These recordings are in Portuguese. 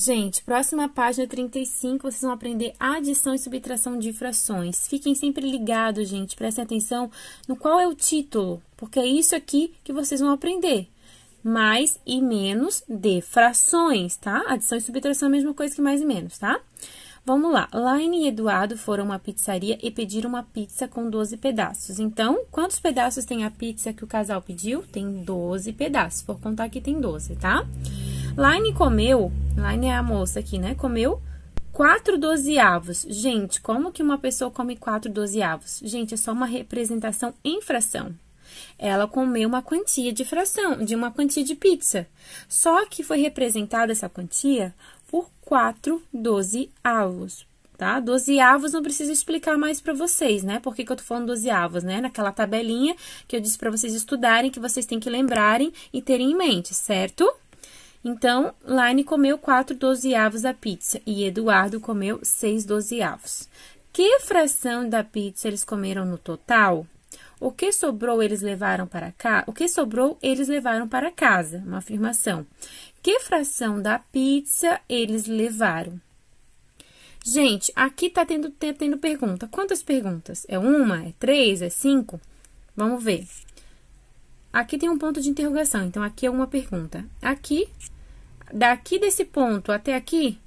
Gente, próxima página 35, vocês vão aprender adição e subtração de frações. Fiquem sempre ligados, gente, prestem atenção no qual é o título, porque é isso aqui que vocês vão aprender. Mais e menos de frações, tá? Adição e subtração é a mesma coisa que mais e menos, tá? Vamos lá. Laine e Eduardo foram a uma pizzaria e pediram uma pizza com 12 pedaços. Então, quantos pedaços tem a pizza que o casal pediu? Tem 12 pedaços. Por contar que tem 12, tá? Tá? Line comeu, Line é a moça aqui, né? Comeu quatro dozeavos. Gente, como que uma pessoa come quatro dozeavos? Gente, é só uma representação em fração. Ela comeu uma quantia de fração, de uma quantia de pizza. Só que foi representada essa quantia por quatro dozeavos, tá? Dozeavos não preciso explicar mais para vocês, né? Por que, que eu tô falando dozeavos, né? Naquela tabelinha que eu disse para vocês estudarem, que vocês têm que lembrarem e terem em mente, certo? Então, Laine comeu 4 dozeavos da pizza e Eduardo comeu 6 dozeavos. Que fração da pizza eles comeram no total? O que sobrou eles levaram para cá? O que sobrou eles levaram para casa? Uma afirmação. Que fração da pizza eles levaram? Gente, aqui está tendo, tá tendo pergunta. Quantas perguntas? É uma? É três? É cinco? Vamos ver. Aqui tem um ponto de interrogação, então aqui é uma pergunta. Aqui daqui desse ponto até aqui,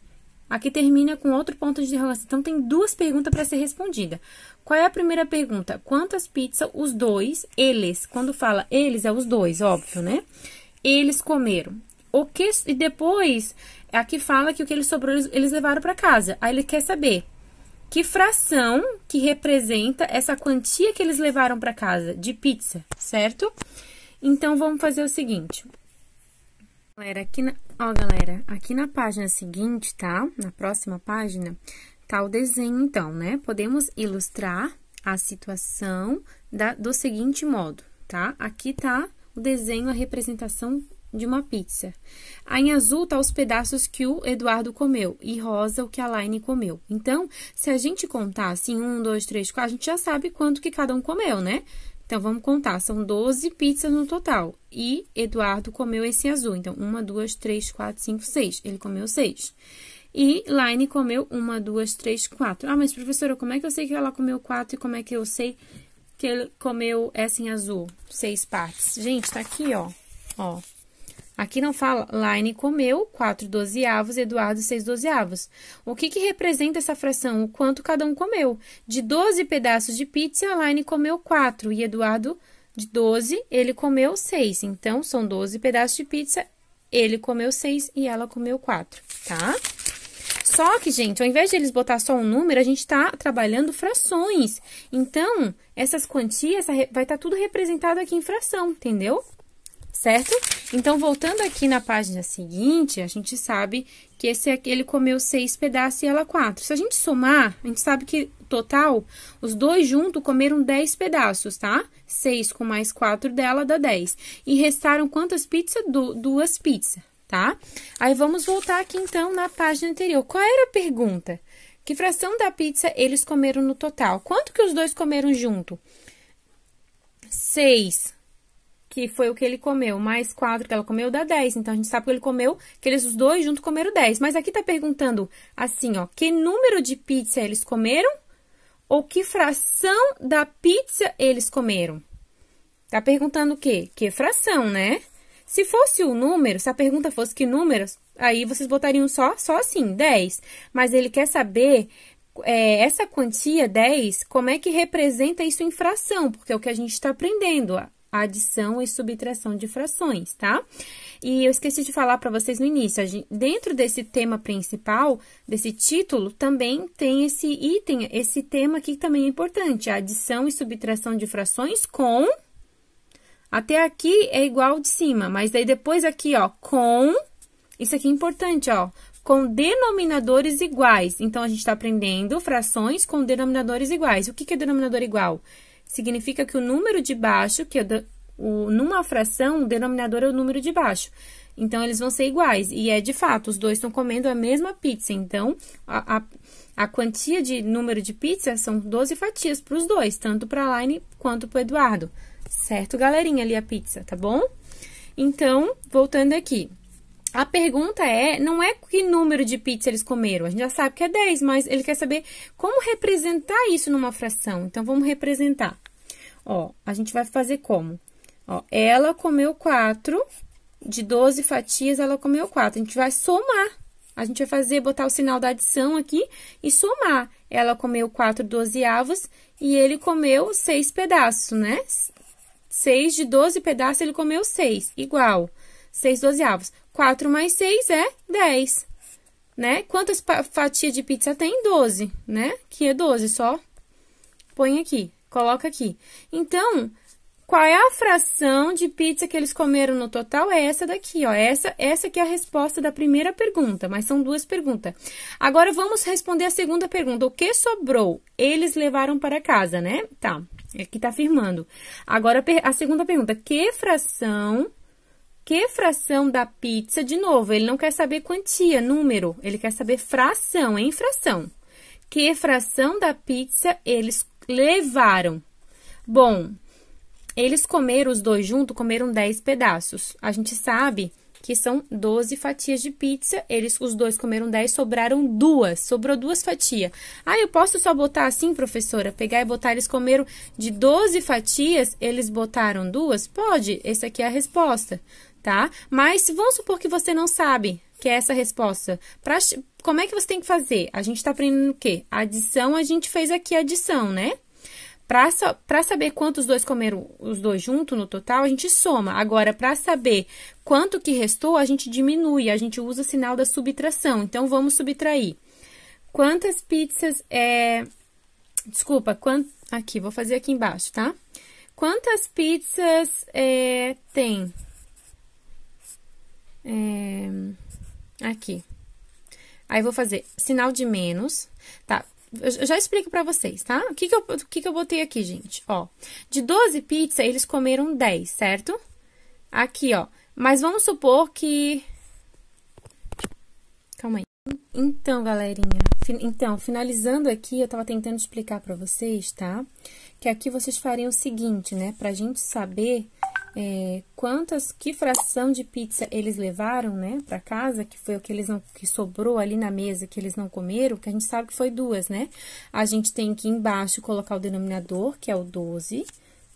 aqui termina com outro ponto de interrogação. Então, tem duas perguntas para ser respondida. Qual é a primeira pergunta? Quantas pizzas os dois, eles, quando fala eles, é os dois, óbvio, né? Eles comeram. O que, e depois, aqui fala que o que eles sobrou, eles, eles levaram para casa. Aí ele quer saber que fração que representa essa quantia que eles levaram para casa de pizza, certo? Então, vamos fazer o seguinte. Galera, aqui na... Ó, galera, aqui na página seguinte, tá? Na próxima página, tá o desenho, então, né? Podemos ilustrar a situação da... do seguinte modo, tá? Aqui tá o desenho, a representação de uma pizza. Aí, em azul tá os pedaços que o Eduardo comeu e rosa o que a Laine comeu. Então, se a gente contar assim, um, dois, três, quatro, a gente já sabe quanto que cada um comeu, né? Então, vamos contar, são 12 pizzas no total. E Eduardo comeu esse azul. Então, uma, duas, três, quatro, cinco, seis. Ele comeu seis. E Line comeu uma, duas, três, quatro. Ah, mas professora, como é que eu sei que ela comeu quatro e como é que eu sei que ele comeu essa em azul? Seis partes. Gente, tá aqui, ó. Ó, Aqui não fala Line comeu 4 dozeavos, Eduardo 6 dozeavos. O que, que representa essa fração? O quanto cada um comeu. De 12 pedaços de pizza, Line comeu 4 e Eduardo, de 12, ele comeu 6. Então, são 12 pedaços de pizza, ele comeu 6 e ela comeu 4, tá? Só que, gente, ao invés de eles botar só um número, a gente está trabalhando frações. Então, essas quantias vai estar tá tudo representado aqui em fração, entendeu? certo? Então, voltando aqui na página seguinte, a gente sabe que esse aqui, ele comeu seis pedaços e ela quatro. Se a gente somar, a gente sabe que total, os dois juntos comeram dez pedaços, tá? Seis com mais quatro dela dá dez. E restaram quantas pizzas? Du duas pizzas, tá? Aí, vamos voltar aqui, então, na página anterior. Qual era a pergunta? Que fração da pizza eles comeram no total? Quanto que os dois comeram junto? Seis que foi o que ele comeu, mais 4 que ela comeu, dá 10. Então, a gente sabe que ele comeu, que eles os dois juntos comeram 10. Mas aqui tá perguntando assim, ó, que número de pizza eles comeram ou que fração da pizza eles comeram? Tá perguntando o quê? Que fração, né? Se fosse o número, se a pergunta fosse que números, aí vocês botariam só, só assim, 10. Mas ele quer saber é, essa quantia 10, como é que representa isso em fração, porque é o que a gente está aprendendo adição e subtração de frações, tá? E eu esqueci de falar para vocês no início, gente, dentro desse tema principal, desse título, também tem esse item, esse tema aqui também é importante, a adição e subtração de frações com... Até aqui é igual de cima, mas aí depois aqui, ó, com... Isso aqui é importante, ó, com denominadores iguais. Então, a gente está aprendendo frações com denominadores iguais. O que, que é denominador igual? significa que o número de baixo, que é o, numa fração, o denominador é o número de baixo. Então, eles vão ser iguais. E é de fato, os dois estão comendo a mesma pizza. Então, a, a, a quantia de número de pizza são 12 fatias para os dois, tanto para a Line quanto para o Eduardo. Certo, galerinha, ali a pizza, tá bom? Então, voltando aqui. A pergunta é, não é que número de pizza eles comeram, a gente já sabe que é 10, mas ele quer saber como representar isso numa fração. Então, vamos representar. Ó, a gente vai fazer como? Ó, ela comeu 4, de 12 fatias ela comeu 4. A gente vai somar. A gente vai fazer, botar o sinal da adição aqui e somar. Ela comeu 4 dozeavos e ele comeu 6 pedaços, né? 6 de 12 pedaços, ele comeu 6, igual. 6 dozeavos. 4 mais 6 é 10, né? Quantas fatias de pizza tem? 12, né? Que é 12 só. Põe aqui, coloca aqui. Então, qual é a fração de pizza que eles comeram no total? É essa daqui, ó. Essa, essa aqui é a resposta da primeira pergunta, mas são duas perguntas. Agora, vamos responder a segunda pergunta. O que sobrou? Eles levaram para casa, né? Tá, aqui é tá afirmando. Agora, a segunda pergunta. Que fração que fração da pizza, de novo, ele não quer saber quantia, número, ele quer saber fração, em fração. Que fração da pizza eles levaram? Bom, eles comeram os dois juntos, comeram 10 pedaços. A gente sabe que são 12 fatias de pizza, eles os dois comeram 10, sobraram duas, sobrou duas fatias. Ah, eu posso só botar assim, professora? Pegar e botar, eles comeram de 12 fatias, eles botaram duas? Pode, essa aqui é a resposta tá? Mas vamos supor que você não sabe que é essa resposta. Pra, como é que você tem que fazer? A gente está aprendendo o quê? Adição, a gente fez aqui adição, né? Para saber quantos dois comeram os dois juntos no total, a gente soma. Agora, para saber quanto que restou, a gente diminui, a gente usa o sinal da subtração. Então, vamos subtrair. Quantas pizzas é. Desculpa, quant... aqui, vou fazer aqui embaixo, tá? Quantas pizzas é... tem é, aqui. Aí, vou fazer sinal de menos, tá? Eu já explico para vocês, tá? O que que, eu, o que que eu botei aqui, gente? Ó, de 12 pizzas, eles comeram 10, certo? Aqui, ó. Mas vamos supor que... Calma aí. Então, galerinha, então, finalizando aqui, eu tava tentando explicar para vocês, tá? Que aqui vocês fariam o seguinte, né? Pra gente saber é, quantas, que fração de pizza eles levaram, né, para casa, que foi o que eles não, que sobrou ali na mesa que eles não comeram, que a gente sabe que foi duas, né? A gente tem que embaixo colocar o denominador, que é o 12,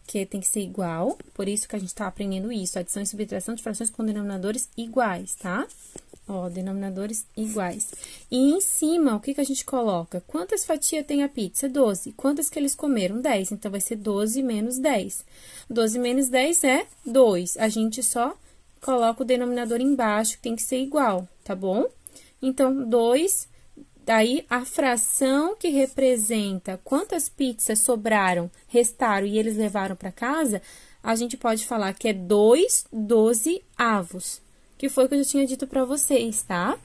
que tem que ser igual, por isso que a gente tá aprendendo isso, adição e subtração de frações com denominadores iguais, tá? Tá? Ó, denominadores iguais. E em cima, o que, que a gente coloca? Quantas fatias tem a pizza? 12. Quantas que eles comeram? 10. Então, vai ser 12 menos 10. 12 menos 10 é 2. A gente só coloca o denominador embaixo, que tem que ser igual, tá bom? Então, 2, daí a fração que representa quantas pizzas sobraram, restaram e eles levaram para casa, a gente pode falar que é 2 12 avos, que foi o que eu já tinha dito para vocês, tá?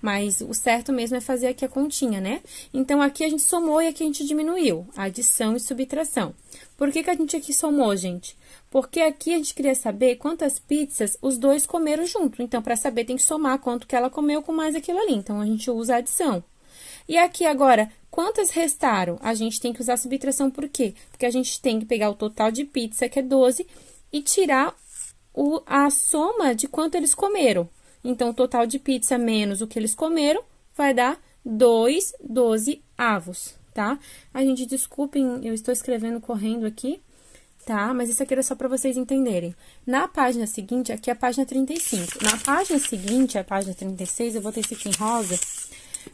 Mas o certo mesmo é fazer aqui a continha, né? Então, aqui a gente somou e aqui a gente diminuiu, adição e subtração. Por que, que a gente aqui somou, gente? Porque aqui a gente queria saber quantas pizzas os dois comeram junto. Então, para saber, tem que somar quanto que ela comeu com mais aquilo ali. Então, a gente usa a adição. E aqui agora, quantas restaram? A gente tem que usar a subtração por quê? Porque a gente tem que pegar o total de pizza, que é 12, e tirar o, a soma de quanto eles comeram. Então, o total de pizza menos o que eles comeram vai dar 2 doze avos, tá? A gente, desculpem, eu estou escrevendo correndo aqui, tá? Mas isso aqui era só para vocês entenderem. Na página seguinte, aqui é a página 35. Na página seguinte, a página 36, eu ter esse aqui em rosa,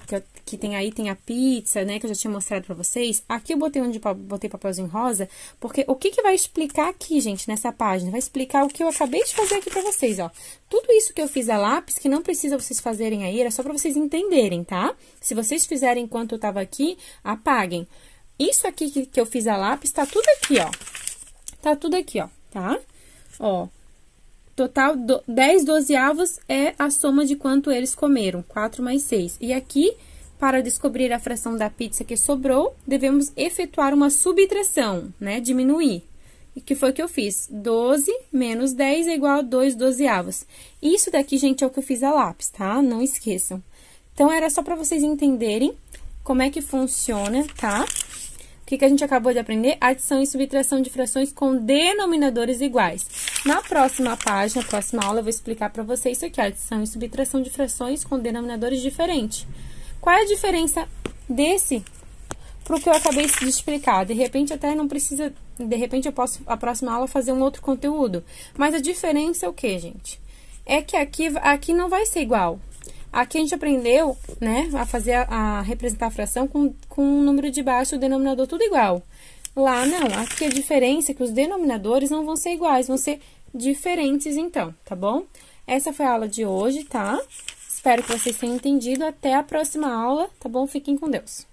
que eu é que tem aí, tem a pizza, né, que eu já tinha mostrado pra vocês. Aqui eu botei onde botei papelzinho rosa, porque o que que vai explicar aqui, gente, nessa página? Vai explicar o que eu acabei de fazer aqui pra vocês, ó. Tudo isso que eu fiz a lápis, que não precisa vocês fazerem aí, era só pra vocês entenderem, tá? Se vocês fizerem enquanto eu tava aqui, apaguem. Isso aqui que, que eu fiz a lápis, tá tudo aqui, ó. Tá tudo aqui, ó, tá? Ó, total do, 10 dozeavos é a soma de quanto eles comeram, 4 mais 6. E aqui para descobrir a fração da pizza que sobrou, devemos efetuar uma subtração, né? Diminuir. E que foi o que eu fiz? 12 menos 10 é igual a 2 dozeavos. Isso daqui, gente, é o que eu fiz a lápis, tá? Não esqueçam. Então, era só para vocês entenderem como é que funciona, tá? O que, que a gente acabou de aprender? Adição e subtração de frações com denominadores iguais. Na próxima página, próxima aula, eu vou explicar para vocês isso aqui, adição e subtração de frações com denominadores diferentes. Qual é a diferença desse para o que eu acabei de explicar? De repente até não precisa, de repente eu posso a próxima aula fazer um outro conteúdo. Mas a diferença é o que, gente? É que aqui, aqui não vai ser igual. Aqui a gente aprendeu, né, a fazer a, a representar a fração com, com um número de baixo, o denominador tudo igual. Lá não, aqui a diferença é que os denominadores não vão ser iguais, vão ser diferentes então, tá bom? Essa foi a aula de hoje, tá? Espero que vocês tenham entendido. Até a próxima aula, tá bom? Fiquem com Deus.